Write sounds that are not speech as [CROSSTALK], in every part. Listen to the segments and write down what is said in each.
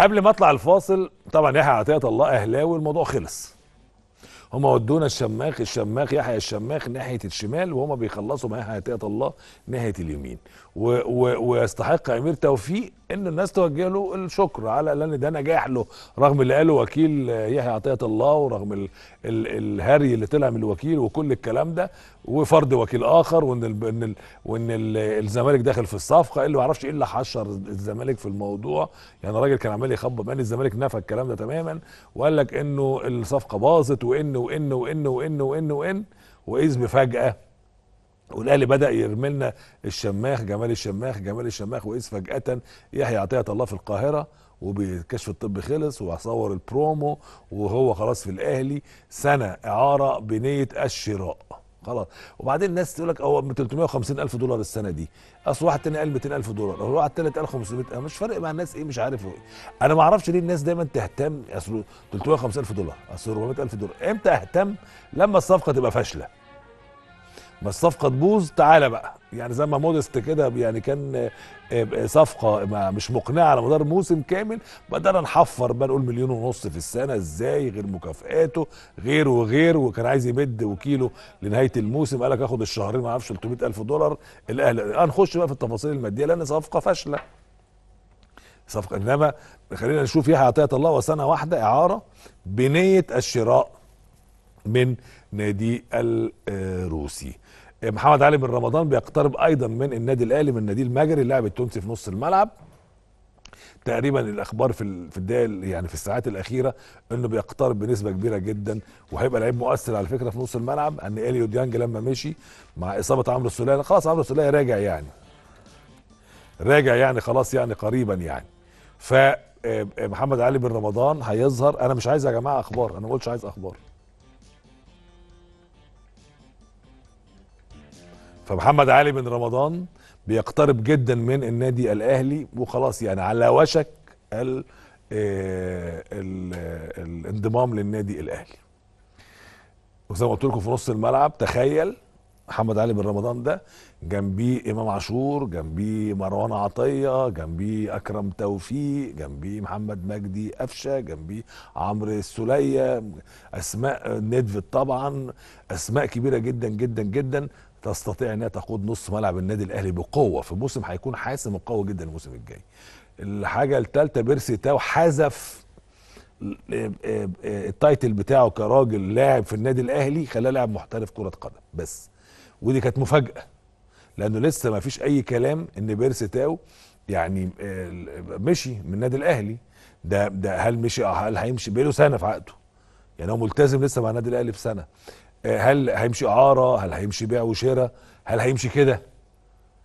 قبل ما اطلع الفاصل طبعا يحيى عطيه الله اهلاوي الموضوع خلص هم ودونا الشماخ الشماخ يحيى الشماخ ناحيه الشمال وهم بيخلصوا معاه هتات الله ناحيه اليمين و و ويستحق امير توفيق ان الناس توجه له الشكر على لان ده نجاح له رغم اللي قاله وكيل يحيى عطيه الله ورغم ال ال الهري اللي طلع من الوكيل وكل الكلام ده وفرض وكيل اخر وان ال وان ال وان الزمالك داخل في الصفقه اللي ما اعرفش ايه اللي حشر الزمالك في الموضوع يعني الراجل كان عمال يخبط بان الزمالك نفى الكلام ده تماما وقال لك انه الصفقه باظت وانه وان وان وان وان وان واذ بفجاه والاهلي بدا يرمي لنا الشماخ جمال الشماخ جمال الشماخ واذ فجاه يحيى عطيه الله في القاهره وبكشف الطب خلص وصور البرومو وهو خلاص في الاهلي سنه اعاره بنيه الشراء خلاص وبعدين الناس تقول لك هو ب 350 الف دولار السنه دي اصل واحد تاني قال 200 الف دولار هو واحد تالت قال 500 مش فارق مع الناس ايه مش عارف ايه انا ما اعرفش ليه الناس دايما تهتم اصل 350 الف دولار اصل 400 الف دولار امتى اهتم لما الصفقه تبقى فاشله ما الصفقه تبوظ تعالى بقى يعني زي ما مودست كده يعني كان آه، آه، صفقه مش مقنعه على مدار موسم كامل بدانا نحفر بقى نقول مليون ونص في السنه ازاي غير مكافئاته غير وغير وكان عايز يمد وكيله لنهايه الموسم قال لك اخد الشهرين ما اعرفش 300000 دولار الاهلي هنخش آه، بقى في التفاصيل الماديه لان صفقه فاشله صفقه انما خلينا نشوف يحيى عطيه الله وسنه واحده اعاره بنيه الشراء من نادي الروسي محمد علي بن رمضان بيقترب ايضا من النادي الاهلي من نادي المجري اللاعب التونسي في نص الملعب تقريبا الاخبار في في الدقائق يعني في الساعات الاخيره انه بيقترب بنسبه كبيره جدا وهيبقى لعيب مؤثر على فكره في نص الملعب ان اليو ديانج لما مشي مع اصابه عمرو السوليه خلاص عمرو السوليه راجع يعني راجع يعني خلاص يعني قريبا يعني ف آه، آه، محمد علي بن رمضان هيظهر انا مش عايز يا جماعه اخبار انا ما قلتش عايز اخبار فمحمد علي بن رمضان بيقترب جدا من النادي الاهلي وخلاص يعني على وشك ال آه، آه، الانضمام للنادي الاهلي وزي ما قلت لكم في نص الملعب تخيل محمد علي بن رمضان ده جنبيه امام عاشور جنبيه مروان عطيه جنبيه اكرم توفيق جنبيه محمد مجدي قفشه جنبيه عمرو السوليه اسماء ندفت طبعا اسماء كبيره جدا جدا جدا تستطيع انها تقود نص ملعب النادي الاهلي بقوه في موسم هيكون حاسم وقوي جدا الموسم الجاي. الحاجه الثالثه بيرسي تاو حذف آه، آه، آه، التايتل بتاعه كراجل لاعب في النادي الاهلي خلاه لاعب محترف كره قدم بس ودي كانت مفاجاه لانه لسه ما فيش اي كلام ان بيرسي تاو يعني مشي من النادي الاهلي ده ده هل مشي هل هيمشي بقاله سنه في عقده يعني هو ملتزم لسه مع النادي الاهلي بسنه هل هيمشي اعاره هل هيمشي بيع وشراء هل هيمشي كده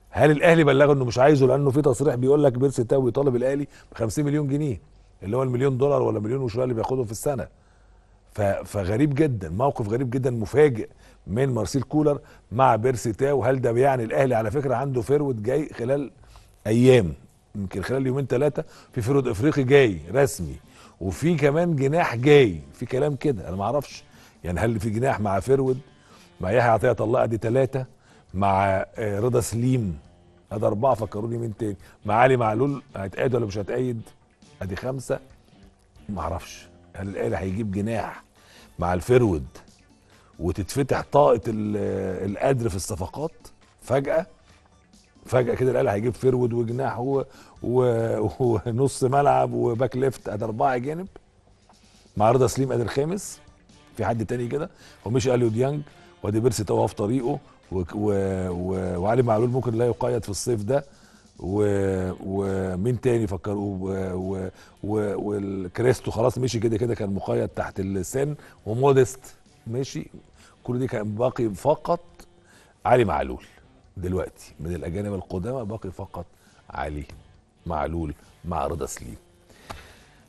هل الاهلي بلغه انه مش عايزه لانه في تصريح بيقول لك بيرسي تاوي طالب الاهلي ب 50 مليون جنيه اللي هو المليون دولار ولا مليون وشويه اللي بياخده في السنه فغريب جدا موقف غريب جدا مفاجئ من مارسيل كولر مع بيرسي تاو هل ده بيعني الاهلي على فكره عنده فيرود جاي خلال ايام يمكن خلال يومين ثلاثه في فيرود افريقي جاي رسمي وفي كمان جناح جاي في كلام كده انا ما اعرفش يعني هل في جناح مع فرود مع يحيى عطيه الله ادي ثلاثه مع آه، رضا سليم ادي اربعه فكروني مين تاني مع علي معلول هيتقيد ولا مش هيتقيد ادي خمسه ما اعرفش هل الاهلي هيجيب جناح مع الفرود وتتفتح طاقه آه، القدر في الصفقات فجاه فجاه كده الاهلي هيجيب فرود وجناح و... و... [LAUGHS] ونص ملعب وباك ليفت ادي اربعه جانب مع رضا سليم ادي الخامس في حد تاني كده هو مش اليو ديانج وادي بيرسي في طريقه و... و... و... وعلي معلول ممكن لا يقيد في الصيف ده و... ومين تاني فكروا و... و... والكريستو خلاص مشي كده كده كان مقيد تحت السن ومودست ماشي كل دي كان باقي فقط علي معلول دلوقتي من الاجانب القدامى باقي فقط علي معلول مع رضا سليم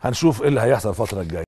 هنشوف ايه اللي هيحصل الفتره الجايه